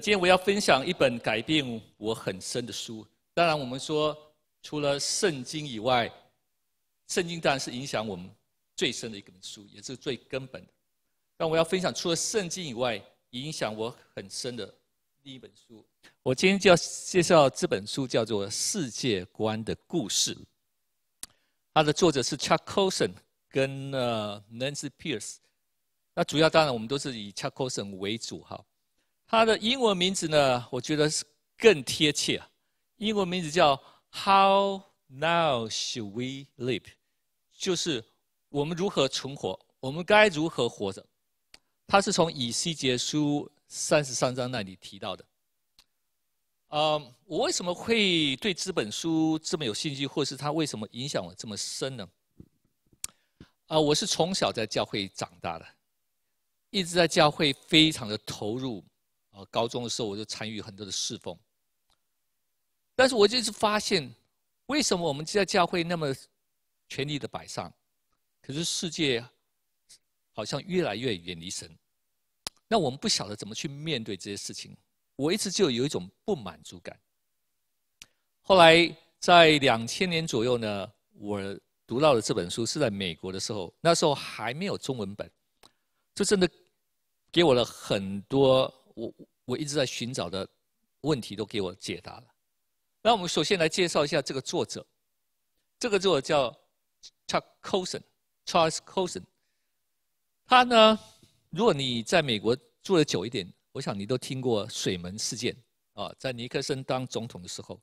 今天我要分享一本改变我很深的书。当然，我们说除了圣经以外，圣经当然是影响我们最深的一本书，也是最根本的。但我要分享除了圣经以外，影响我很深的另一本书。我今天就要介绍这本书，叫做《世界观的故事》。它的作者是 c h u c k c Olson 跟 n a n c y Pierce。那主要当然我们都是以 c h u c k c Olson 为主，哈。它的英文名字呢，我觉得是更贴切。英文名字叫 “How Now Should We Live”，就是我们如何存活，我们该如何活着。它是从《以西结书》三十三章那里提到的。嗯，我为什么会对这本书这么有兴趣，或是它为什么影响我这么深呢？啊，我是从小在教会长大的，一直在教会非常的投入。呃，高中的时候我就参与很多的侍奉，但是我就是发现，为什么我们在教会那么全力的摆上，可是世界好像越来越远离神，那我们不晓得怎么去面对这些事情，我一直就有一种不满足感。后来在两千年左右呢，我读到了这本书是在美国的时候，那时候还没有中文本，这真的给我了很多。我我一直在寻找的问题都给我解答了。那我们首先来介绍一下这个作者，这个作者叫 Charles Colson。他呢，如果你在美国住的久一点，我想你都听过水门事件啊，在尼克森当总统的时候，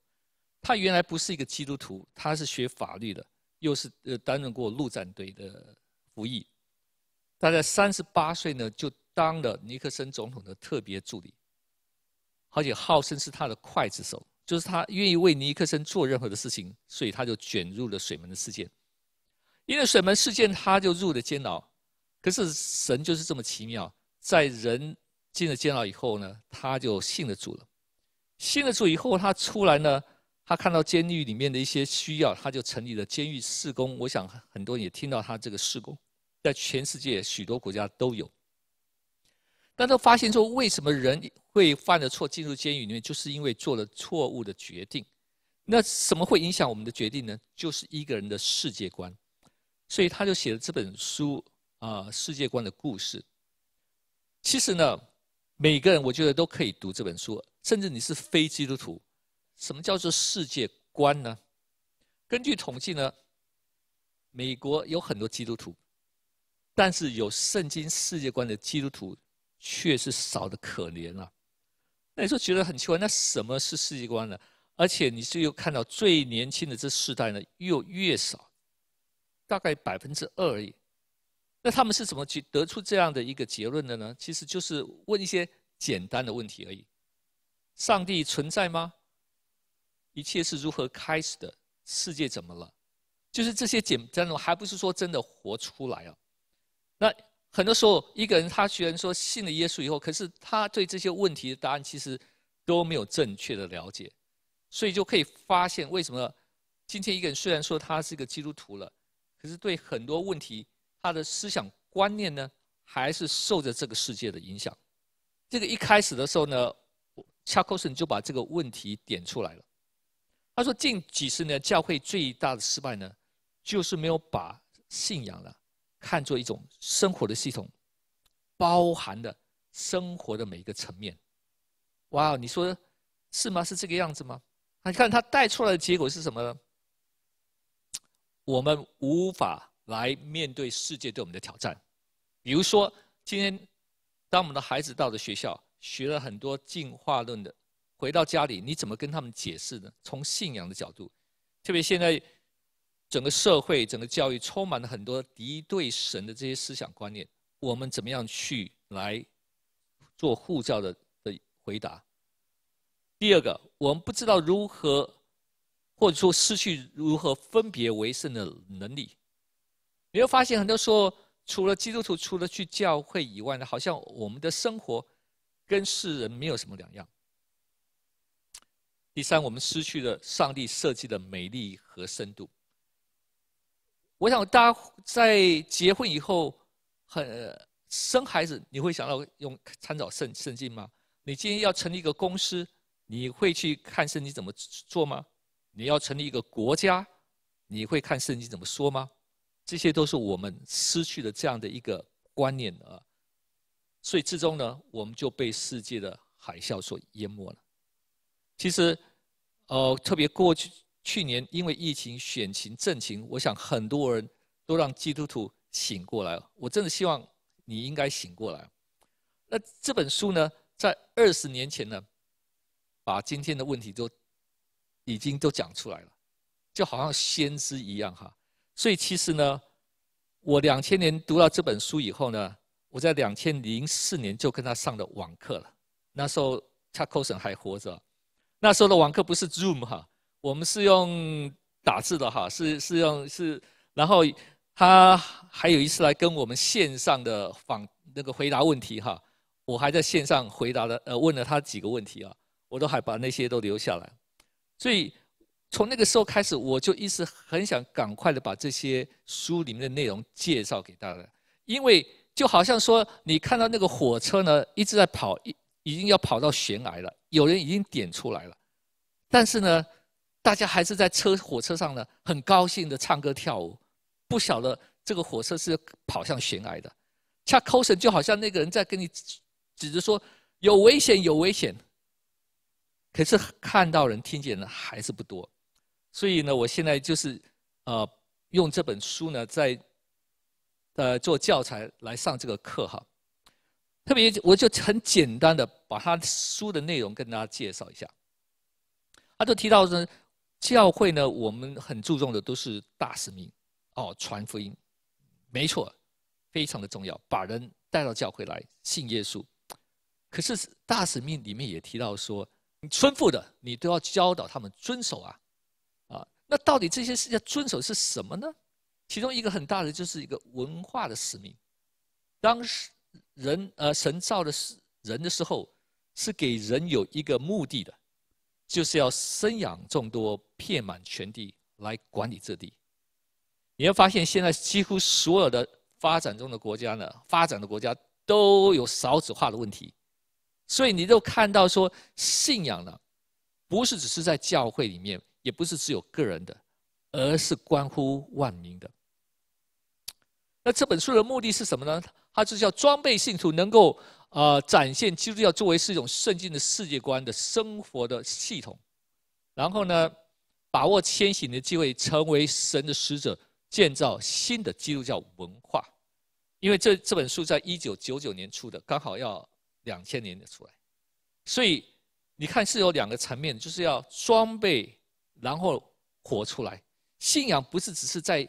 他原来不是一个基督徒，他是学法律的，又是呃担任过陆战队的服役，他在三十八岁呢就。当了尼克森总统的特别助理，而且号称是他的刽子手，就是他愿意为尼克森做任何的事情，所以他就卷入了水门的事件。因为水门事件，他就入了监牢。可是神就是这么奇妙，在人进了监牢以后呢，他就信得住了。信得住以后，他出来呢，他看到监狱里面的一些需要，他就成立了监狱事工。我想很多也听到他这个事工，在全世界许多国家都有。那都发现说，为什么人会犯了错进入监狱里面，就是因为做了错误的决定。那什么会影响我们的决定呢？就是一个人的世界观。所以他就写了这本书啊，《世界观的故事》。其实呢，每个人我觉得都可以读这本书，甚至你是非基督徒。什么叫做世界观呢？根据统计呢，美国有很多基督徒，但是有圣经世界观的基督徒。确实少的可怜啊！那你说觉得很奇怪，那什么是世界观呢？而且你是又看到最年轻的这世代呢，又越少，大概百分之二而已。那他们是怎么去得出这样的一个结论的呢？其实就是问一些简单的问题而已：上帝存在吗？一切是如何开始的？世界怎么了？就是这些简单的，还不是说真的活出来啊？那。很多时候，一个人他虽然说信了耶稣以后，可是他对这些问题的答案其实都没有正确的了解，所以就可以发现为什么今天一个人虽然说他是一个基督徒了，可是对很多问题他的思想观念呢，还是受着这个世界的影响。这个一开始的时候呢，恰克森就把这个问题点出来了。他说，近几十年教会最大的失败呢，就是没有把信仰了。看作一种生活的系统，包含的生活的每一个层面。哇，你说是吗？是这个样子吗？你看他带出来的结果是什么呢？我们无法来面对世界对我们的挑战。比如说，今天当我们的孩子到了学校，学了很多进化论的，回到家里，你怎么跟他们解释呢？从信仰的角度，特别现在。整个社会、整个教育充满了很多敌对神的这些思想观念，我们怎么样去来做护教的的回答？第二个，我们不知道如何，或者说失去如何分别为圣的能力。你会发现，很多时候除了基督徒，除了去教会以外，呢，好像我们的生活跟世人没有什么两样。第三，我们失去了上帝设计的美丽和深度。我想大家在结婚以后，很生孩子，你会想到用参照圣圣经吗？你今天要成立一个公司，你会去看圣经怎么做吗？你要成立一个国家，你会看圣经怎么说吗？这些都是我们失去了这样的一个观念啊，所以最终呢，我们就被世界的海啸所淹没了。其实，呃，特别过去。去年因为疫情、选情、政情，我想很多人都让基督徒醒过来了。我真的希望你应该醒过来。那这本书呢，在二十年前呢，把今天的问题都已经都讲出来了，就好像先知一样哈。所以其实呢，我两千年读到这本书以后呢，我在两千零四年就跟他上的网课了。那时候 h a k o s o n 还活着，那时候的网课不是 Zoom 哈。我们是用打字的哈，是是用是，然后他还有一次来跟我们线上的访那个回答问题哈，我还在线上回答了呃问了他几个问题啊，我都还把那些都留下来。所以从那个时候开始，我就一直很想赶快的把这些书里面的内容介绍给大家，因为就好像说你看到那个火车呢一直在跑，已经要跑到悬崖了，有人已经点出来了，但是呢。大家还是在车火车上呢，很高兴的唱歌跳舞，不晓得这个火车是跑向悬崖的。恰 c o s e n 就好像那个人在跟你指着说有危险有危险。可是看到人、听见人还是不多，所以呢，我现在就是呃用这本书呢在呃做教材来上这个课哈。特别我就很简单的把他书的内容跟大家介绍一下，他就提到呢，教会呢，我们很注重的都是大使命，哦，传福音，没错，非常的重要，把人带到教会来信耶稣。可是大使命里面也提到说，吩咐的你都要教导他们遵守啊，啊，那到底这些事要遵守是什么呢？其中一个很大的就是一个文化的使命。当时人呃神造的是人的时候，是给人有一个目的的。就是要生养众多、遍满全地来管理这地。你会发现，现在几乎所有的发展中的国家呢，发展的国家都有少子化的问题。所以你都看到说，信仰呢，不是只是在教会里面，也不是只有个人的，而是关乎万民的。那这本书的目的是什么呢？它就叫装备信徒，能够。呃，展现基督教作为是一种圣经的世界观的生活的系统，然后呢，把握千禧年的机会，成为神的使者，建造新的基督教文化。因为这这本书在一九九九年出的，刚好要两千年的出来，所以你看是有两个层面，就是要装备，然后活出来。信仰不是只是在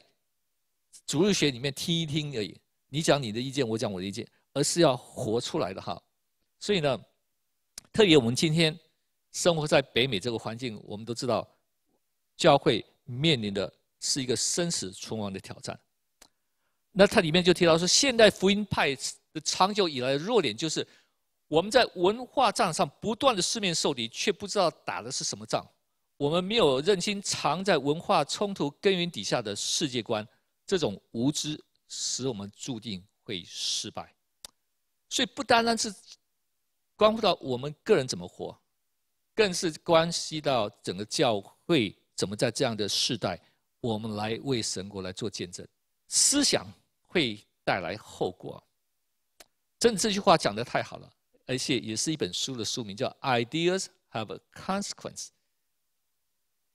主日学里面听一听而已，你讲你的意见，我讲我的意见。而是要活出来的哈，所以呢，特别我们今天生活在北美这个环境，我们都知道，教会面临的是一个生死存亡的挑战。那它里面就提到说，现代福音派的长久以来的弱点就是，我们在文化战上不断的四面受敌，却不知道打的是什么仗。我们没有认清藏在文化冲突根源底下的世界观，这种无知使我们注定会失败。所以不单单是关乎到我们个人怎么活，更是关系到整个教会怎么在这样的世代，我们来为神国来做见证。思想会带来后果，真的这句话讲得太好了，而且也是一本书的书名，叫《Ideas Have a c o n s e q u e n c e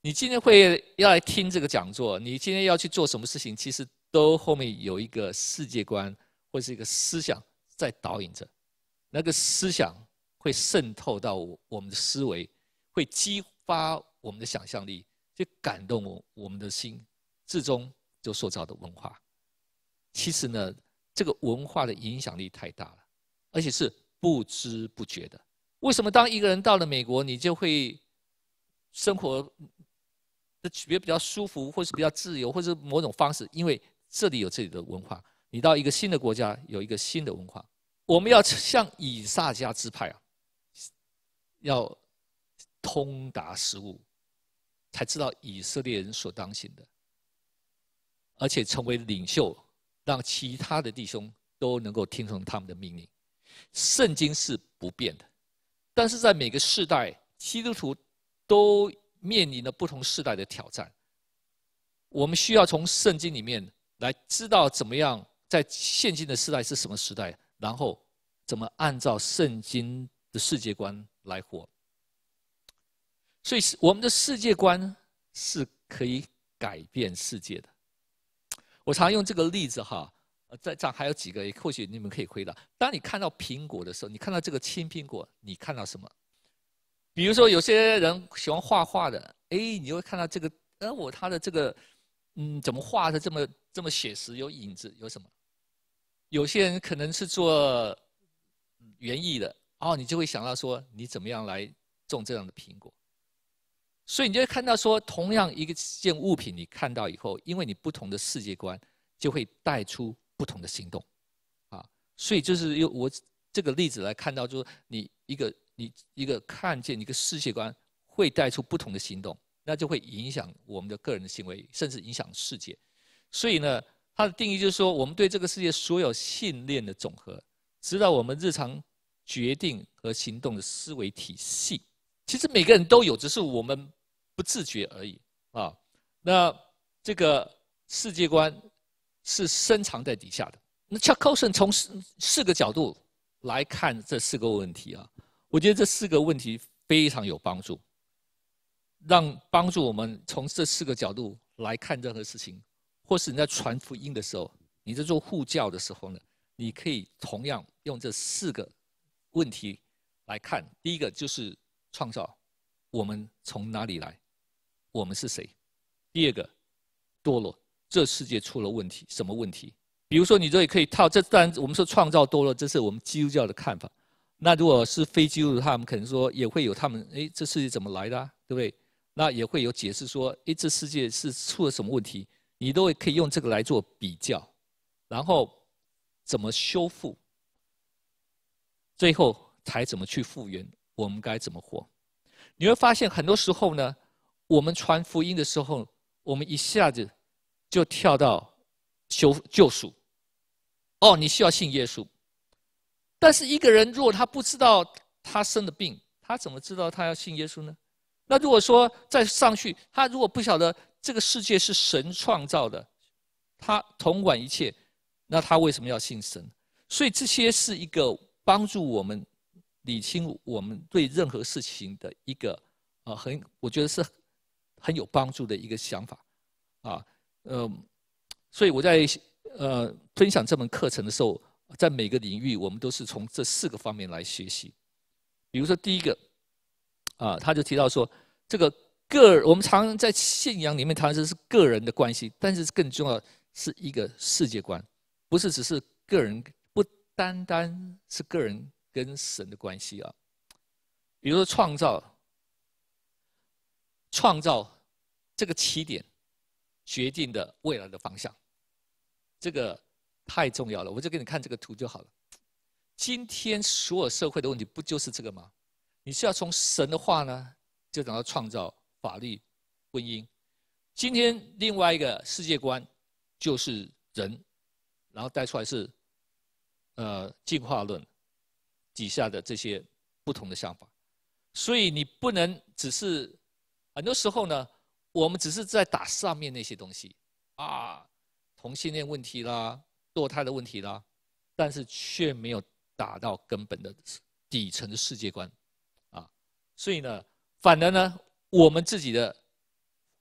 你今天会要来听这个讲座，你今天要去做什么事情，其实都后面有一个世界观或是一个思想。在导引着，那个思想会渗透到我我们的思维，会激发我们的想象力，去感动我我们的心，最终就塑造的文化。其实呢，这个文化的影响力太大了，而且是不知不觉的。为什么当一个人到了美国，你就会生活的区别比较舒服，或是比较自由，或是某种方式？因为这里有自己的文化。你到一个新的国家，有一个新的文化，我们要向以撒家之派啊，要通达事物，才知道以色列人所当行的，而且成为领袖，让其他的弟兄都能够听从他们的命令。圣经是不变的，但是在每个世代，基督徒都面临着不同时代的挑战。我们需要从圣经里面来知道怎么样。在现今的时代是什么时代？然后怎么按照圣经的世界观来活？所以是我们的世界观是可以改变世界的。我常用这个例子哈，在这还有几个，或许你们可以回答。当你看到苹果的时候，你看到这个青苹果，你看到什么？比如说有些人喜欢画画的，哎，你会看到这个，呃，我他的这个，嗯，怎么画的这么这么写实？有影子，有什么？有些人可能是做园艺的哦，你就会想到说你怎么样来种这样的苹果。所以你就会看到说，同样一件物品，你看到以后，因为你不同的世界观，就会带出不同的行动，啊，所以就是用我这个例子来看到，就是你一个你一个看见一个世界观会带出不同的行动，那就会影响我们的个人的行为，甚至影响世界。所以呢。它的定义就是说，我们对这个世界所有信念的总和，指导我们日常决定和行动的思维体系。其实每个人都有，只是我们不自觉而已啊。那这个世界观是深藏在底下的。那 Chuck Colson 从四四个角度来看这四个问题啊，我觉得这四个问题非常有帮助，让帮助我们从这四个角度来看任何事情。或是你在传福音的时候，你在做护教的时候呢，你可以同样用这四个问题来看。第一个就是创造，我们从哪里来，我们是谁？第二个，堕落，这世界出了问题，什么问题？比如说，你这里可以套这，当然我们说创造堕落，这是我们基督教的看法。那如果是非基督的，他们可能说也会有他们，哎，这世界怎么来的，啊，对不对？那也会有解释说，哎，这世界是出了什么问题？你都会可以用这个来做比较，然后怎么修复，最后才怎么去复原，我们该怎么活？你会发现很多时候呢，我们传福音的时候，我们一下子就跳到修救赎，哦，你需要信耶稣。但是一个人如果他不知道他生的病，他怎么知道他要信耶稣呢？那如果说再上去，他如果不晓得这个世界是神创造的，他统管一切，那他为什么要信神？所以这些是一个帮助我们理清我们对任何事情的一个啊，很我觉得是很有帮助的一个想法，啊，嗯，所以我在呃分享这门课程的时候，在每个领域我们都是从这四个方面来学习，比如说第一个。啊，他就提到说，这个个我们常常在信仰里面谈的是个人的关系，但是更重要是一个世界观，不是只是个人，不单单是个人跟神的关系啊。比如说创造，创造这个起点，决定的未来的方向，这个太重要了。我就给你看这个图就好了。今天所有社会的问题不就是这个吗？你是要从神的话呢，就然到创造法律、婚姻。今天另外一个世界观，就是人，然后带出来是，呃，进化论底下的这些不同的想法。所以你不能只是，很多时候呢，我们只是在打上面那些东西，啊，同性恋问题啦、堕胎的问题啦，但是却没有打到根本的底层的世界观。所以呢，反而呢，我们自己的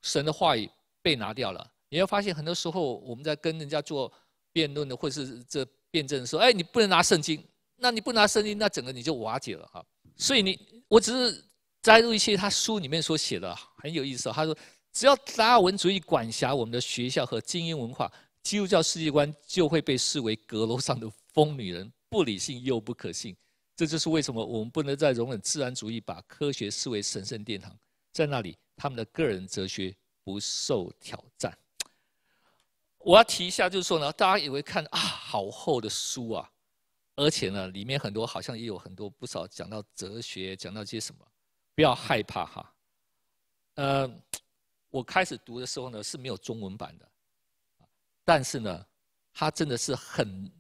神的话语被拿掉了，你会发现很多时候我们在跟人家做辩论的，或是这辩证的时候，哎，你不能拿圣经，那你不拿圣经，那整个你就瓦解了哈。所以你，我只是摘录一些他书里面所写的，很有意思。他说，只要达尔文主义管辖我们的学校和精英文化，基督教世界观就会被视为阁楼上的疯女人，不理性又不可信。这就是为什么我们不能再容忍自然主义把科学视为神圣殿堂，在那里他们的个人哲学不受挑战。我要提一下，就是说呢，大家以为看啊，好厚的书啊，而且呢，里面很多好像也有很多不少讲到哲学，讲到些什么，不要害怕哈。呃，我开始读的时候呢是没有中文版的，但是呢，它真的是很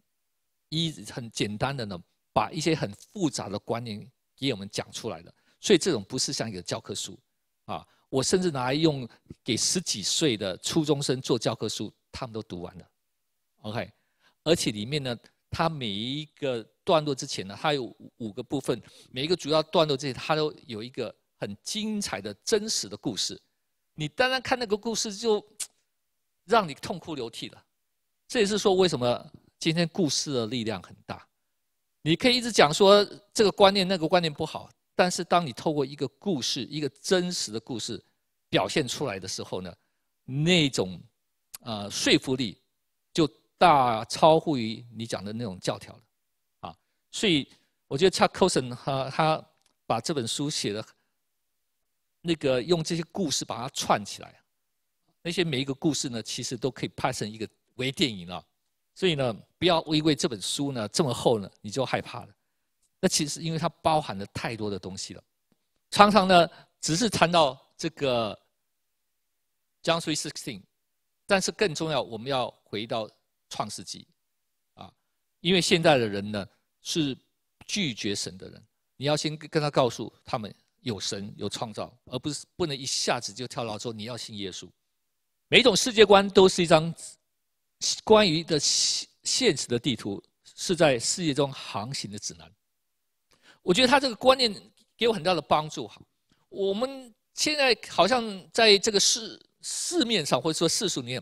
一很简单的呢。把一些很复杂的观念给我们讲出来的，所以这种不是像一个教科书，啊，我甚至拿来用给十几岁的初中生做教科书，他们都读完了，OK，而且里面呢，它每一个段落之前呢，它有五个部分，每一个主要段落这里它都有一个很精彩的真实的故事，你单单看那个故事就让你痛哭流涕了，这也是说为什么今天故事的力量很大。你可以一直讲说这个观念、那个观念不好，但是当你透过一个故事、一个真实的故事表现出来的时候呢，那种，呃，说服力就大超乎于你讲的那种教条了，啊，所以我觉得 Chuck c 查 s 科 n 他他把这本书写的那个用这些故事把它串起来，那些每一个故事呢，其实都可以拍成一个微电影了。所以呢，不要因为这本书呢这么厚呢，你就害怕了。那其实因为它包含了太多的东西了，常常呢只是谈到这个江水 e n 但是更重要，我们要回到创世纪啊，因为现在的人呢是拒绝神的人，你要先跟他告诉他们有神有创造，而不是不能一下子就跳到说你要信耶稣。每种世界观都是一张。关于的现现实的地图，是在世界中航行的指南。我觉得他这个观念给我很大的帮助。我们现在好像在这个世市面上，或者说世俗里面，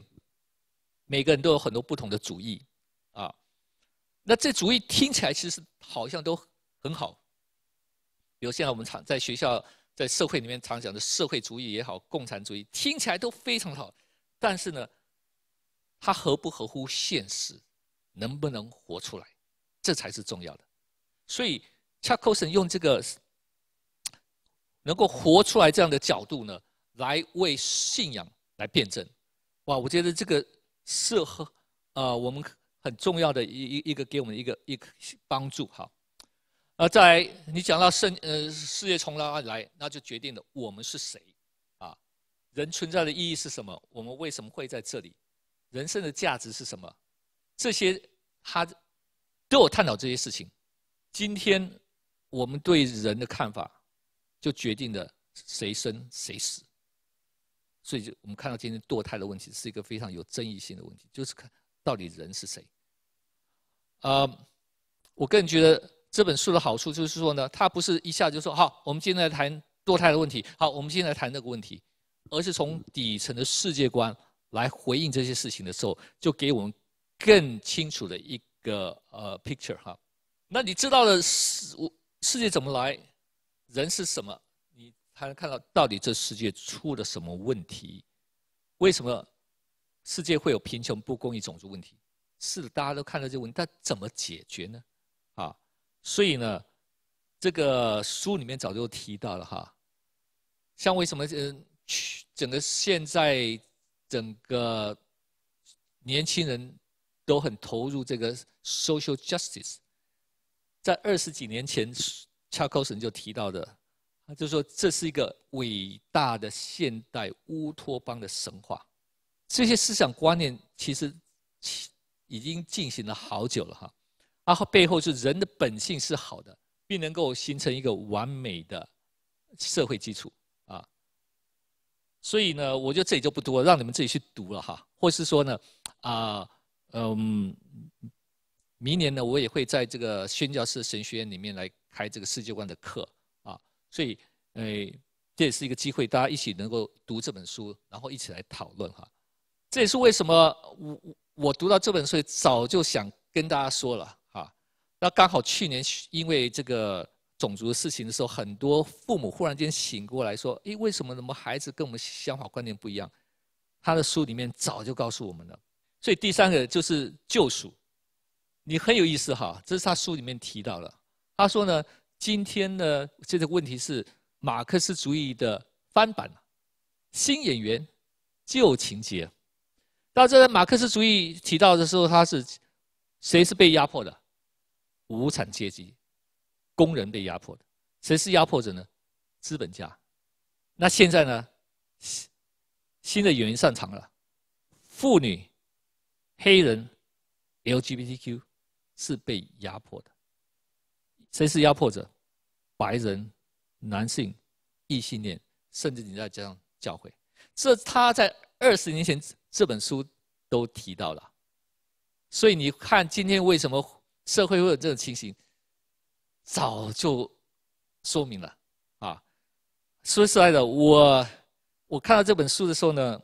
每个人都有很多不同的主意啊。那这主意听起来其实好像都很好，比如现在我们常在学校、在社会里面常讲的社会主义也好，共产主义听起来都非常好，但是呢？它合不合乎现实，能不能活出来，这才是重要的。所以，查克森用这个能够活出来这样的角度呢，来为信仰来辩证。哇，我觉得这个是和呃我们很重要的一一一个给我们一个一个帮助哈。呃，在你讲到圣呃事业从哪里来，那就决定了我们是谁啊。人存在的意义是什么？我们为什么会在这里？人生的价值是什么？这些他都有探讨这些事情。今天我们对人的看法，就决定了谁生谁死。所以，就我们看到今天堕胎的问题是一个非常有争议性的问题，就是看到底人是谁。啊，我个人觉得这本书的好处就是说呢，它不是一下就说好，我们今天来谈堕胎的问题，好，我们今天来谈这个问题，而是从底层的世界观。来回应这些事情的时候，就给我们更清楚的一个呃 picture 哈。那你知道的是世界怎么来，人是什么？你才能看到到底这世界出了什么问题？为什么世界会有贫穷、不公与种族问题？是大家都看到这个问题，但怎么解决呢？啊，所以呢，这个书里面早就提到了哈，像为什么嗯，整个现在。整个年轻人都很投入这个 social justice，在二十几年前 c h a l o 就提到的，他就说这是一个伟大的现代乌托邦的神话。这些思想观念其实已经进行了好久了哈。然后背后是人的本性是好的，并能够形成一个完美的社会基础。所以呢，我觉得这里就不多，让你们自己去读了哈。或是说呢，啊，嗯，明年呢，我也会在这个宣教士神学院里面来开这个世界观的课啊。所以，哎，这也是一个机会，大家一起能够读这本书，然后一起来讨论哈。这也是为什么我我读到这本书，早就想跟大家说了哈。那刚好去年因为这个。种族的事情的时候，很多父母忽然间醒过来说：“诶，为什么怎么孩子跟我们想法观念不一样？”他的书里面早就告诉我们了。所以第三个就是救赎。你很有意思哈，这是他书里面提到了。他说呢，今天呢，这个问题是马克思主义的翻版新演员，旧情节。到这马克思主义提到的时候，他是谁是被压迫的？无产阶级。工人被压迫的，谁是压迫者呢？资本家。那现在呢？新的演员上场了，妇女、黑人、LGBTQ 是被压迫的。谁是压迫者？白人、男性、异性恋，甚至你再加上教会。这他在二十年前这本书都提到了。所以你看，今天为什么社会会有这种情形？早就说明了啊！说实在的，我我看到这本书的时候呢，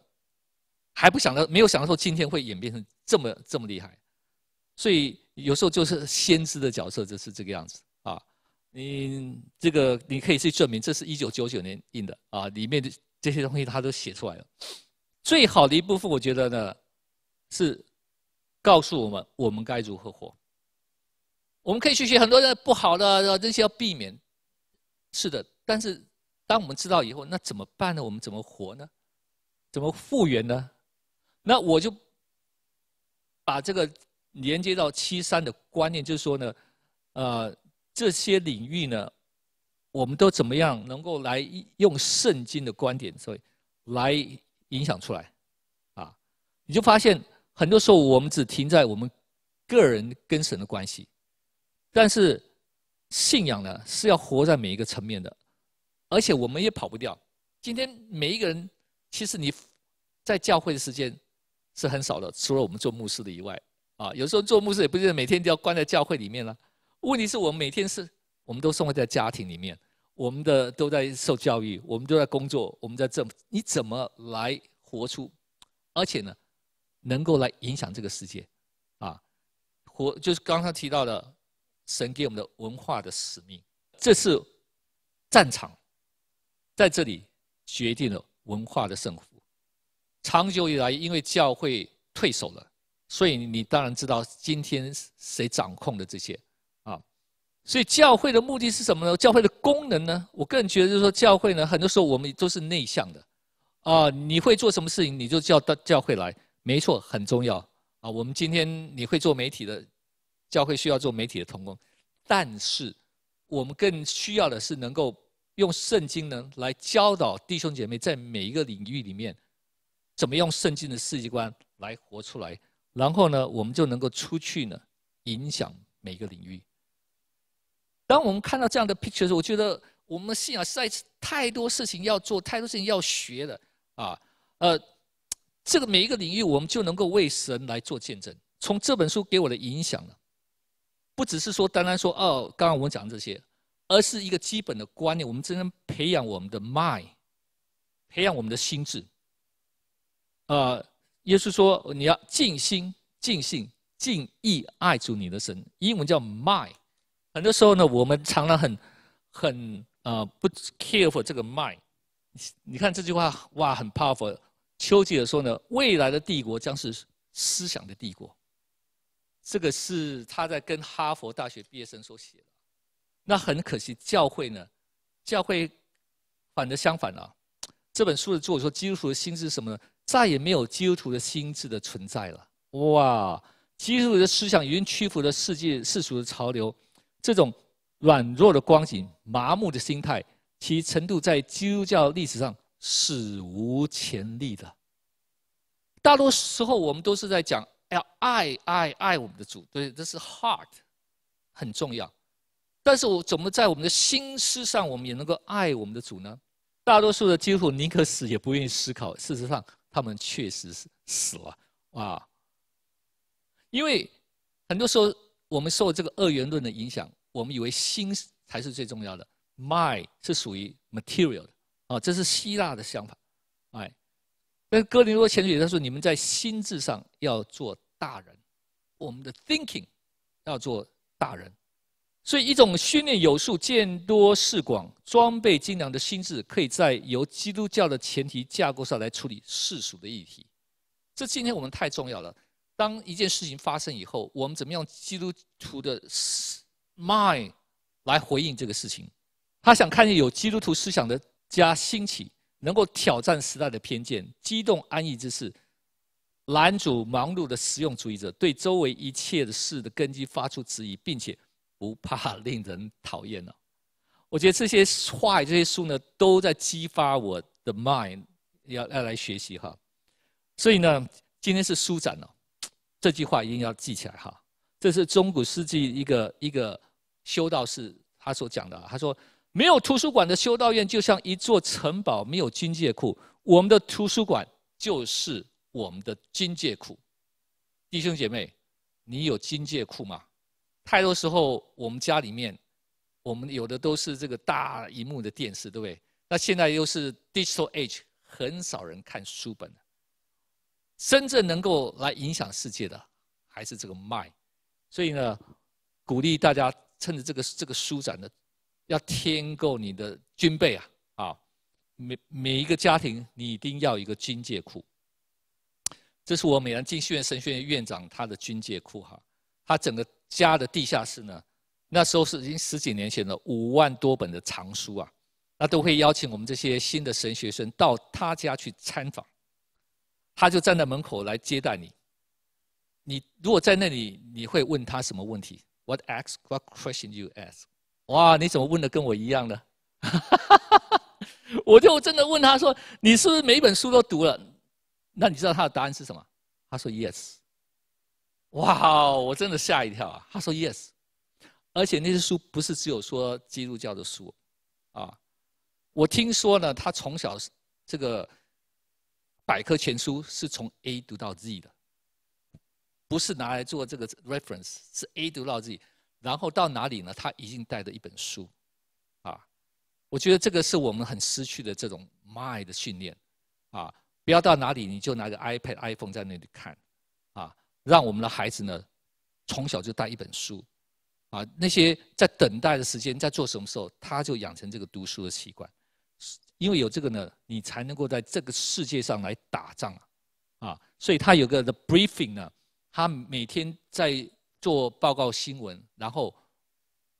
还不想到没有想到说今天会演变成这么这么厉害，所以有时候就是先知的角色就是这个样子啊！你这个你可以去证明，这是一九九九年印的啊，里面的这些东西他都写出来了。最好的一部分，我觉得呢，是告诉我们我们该如何活。我们可以去学很多的不好的，这些要避免，是的。但是当我们知道以后，那怎么办呢？我们怎么活呢？怎么复原呢？那我就把这个连接到七三的观念，就是说呢，呃，这些领域呢，我们都怎么样能够来用圣经的观点，所以来影响出来，啊，你就发现很多时候我们只停在我们个人跟神的关系。但是信仰呢是要活在每一个层面的，而且我们也跑不掉。今天每一个人，其实你在教会的时间是很少的，除了我们做牧师的以外，啊，有时候做牧师也不是每天都要关在教会里面了。问题是我们每天是，我们都生活在家庭里面，我们的都在受教育，我们都在工作，我们在这，你怎么来活出，而且呢，能够来影响这个世界，啊，活就是刚刚提到的。神给我们的文化的使命，这是战场，在这里决定了文化的胜负。长久以来，因为教会退守了，所以你当然知道今天谁掌控的这些啊。所以教会的目的是什么呢？教会的功能呢？我个人觉得，就是说教会呢，很多时候我们都是内向的啊。你会做什么事情，你就叫到教会来，没错，很重要啊。我们今天你会做媒体的。教会需要做媒体的通工，但是我们更需要的是能够用圣经呢来教导弟兄姐妹，在每一个领域里面，怎么用圣经的世界观来活出来，然后呢，我们就能够出去呢，影响每个领域。当我们看到这样的 pictures，我觉得我们信仰实在是太多事情要做，太多事情要学了啊！呃，这个每一个领域，我们就能够为神来做见证。从这本书给我的影响呢。不只是说，单单说哦，刚刚我们讲的这些，而是一个基本的观念。我们真正培养我们的 mind，培养我们的心智。呃，耶稣说你要尽心、尽性、尽意爱主你的神。英文叫 mind。很多时候呢，我们常常很、很呃不 care for 这个 mind。你看这句话哇，很 powerful。丘吉尔说呢，未来的帝国将是思想的帝国。这个是他在跟哈佛大学毕业生所写的。那很可惜，教会呢，教会反的相反了。这本书的作者说，基督徒的心智是什么呢？再也没有基督徒的心智的存在了。哇，基督徒的思想已经屈服了世界世俗的潮流，这种软弱的光景、麻木的心态，其程度在基督教历史上史无前例的。大多时候我们都是在讲。要爱爱爱我们的主，对，这是 heart，很重要。但是我怎么在我们的心思上，我们也能够爱我们的主呢？大多数的基督徒宁可死也不愿意思考。事实上，他们确实是死了，啊。因为很多时候我们受这个二元论的影响，我们以为心才是最重要的，mind 是属于 material 的，啊，这是希腊的想法。那哥林多前书他说：“你们在心智上要做大人，我们的 thinking 要做大人，所以一种训练有素、见多识广、装备精良的心智，可以在由基督教的前提架构上来处理世俗的议题。这今天我们太重要了。当一件事情发生以后，我们怎么用基督徒的 mind 来回应这个事情？他想看见有基督徒思想的家兴起。”能够挑战时代的偏见，激动安逸之事，男主忙碌的实用主义者对周围一切的事的根基发出质疑，并且不怕令人讨厌呢？我觉得这些话这些书呢，都在激发我的 mind，要要来学习哈。所以呢，今天是书展哦，这句话一定要记起来哈。这是中古世纪一个一个修道士他所讲的，他说。没有图书馆的修道院就像一座城堡，没有金械库。我们的图书馆就是我们的金械库。弟兄姐妹，你有金械库吗？太多时候，我们家里面，我们有的都是这个大荧幕的电视，对不对？那现在又是 digital age，很少人看书本了。真正能够来影响世界的，还是这个 mind。所以呢，鼓励大家趁着这个这个书展的。要添够你的军备啊！啊，每每一个家庭你一定要一个军械库。这是我美兰浸信院神学院院长他的军械库哈，他整个家的地下室呢，那时候是已经十几年前了，五万多本的藏书啊，那都会邀请我们这些新的神学生到他家去参访，他就站在门口来接待你。你如果在那里，你会问他什么问题？What ask? What question you ask? 哇，你怎么问的跟我一样哈，我就真的问他说：“你是不是每一本书都读了？”那你知道他的答案是什么？他说 “Yes”。哇，我真的吓一跳啊！他说 “Yes”，而且那些书不是只有说基督教的书，啊，我听说呢，他从小这个百科全书是从 A 读到 Z 的，不是拿来做这个 reference，是 A 读到 Z。然后到哪里呢？他一定带着一本书，啊，我觉得这个是我们很失去的这种 mind 的训练，啊，不要到哪里你就拿个 iPad、iPhone 在那里看，啊，让我们的孩子呢，从小就带一本书，啊，那些在等待的时间在做什么时候，他就养成这个读书的习惯，因为有这个呢，你才能够在这个世界上来打仗，啊，所以他有个 the briefing 呢，他每天在。做报告新闻，然后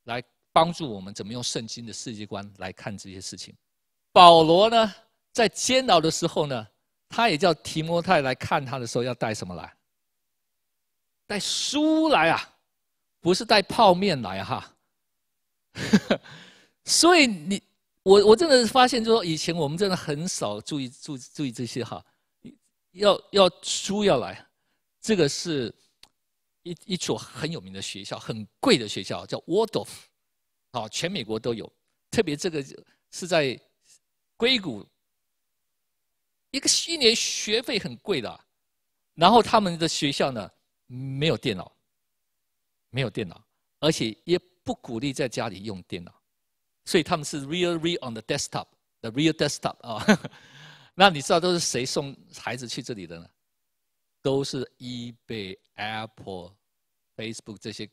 来帮助我们怎么用圣经的世界观来看这些事情。保罗呢，在监牢的时候呢，他也叫提摩太来看他的时候要带什么来？带书来啊，不是带泡面来哈。所以你我我真的发现，就说以前我们真的很少注意注注意这些哈，要要书要来，这个是。一一所很有名的学校，很贵的学校，叫 Waldorf，啊，全美国都有，特别这个是在硅谷。一个一年学费很贵的，然后他们的学校呢，没有电脑，没有电脑，而且也不鼓励在家里用电脑，所以他们是 real real on the desktop，the real desktop 啊。那你知道都是谁送孩子去这里的呢？都是 eBay、Apple、Facebook 这些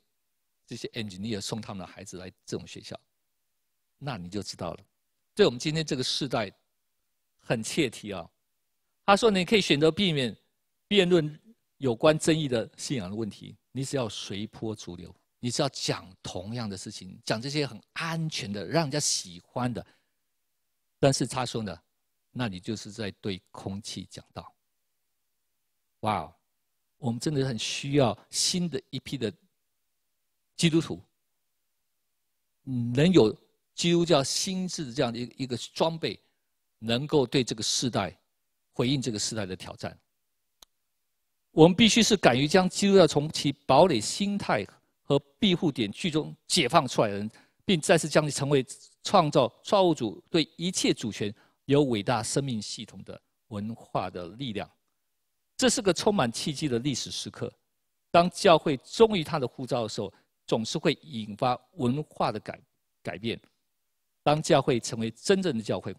这些 engineer 送他们的孩子来这种学校，那你就知道了。对我们今天这个时代很切题啊。他说你可以选择避免辩论有关争议的信仰的问题，你只要随波逐流，你只要讲同样的事情，讲这些很安全的、让人家喜欢的。但是他说呢，那你就是在对空气讲道。哇，我们真的很需要新的一批的基督徒，能有基督教心智的这样的一个一个装备，能够对这个时代回应这个时代的挑战。我们必须是敢于将基督教从其堡垒心态和庇护点剧中解放出来的人，并再次将其成为创造造物主对一切主权有伟大生命系统的文化的力量。这是个充满契机的历史时刻，当教会忠于他的护照的时候，总是会引发文化的改改变。当教会成为真正的教会，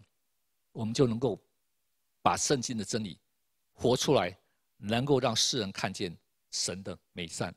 我们就能够把圣经的真理活出来，能够让世人看见神的美善。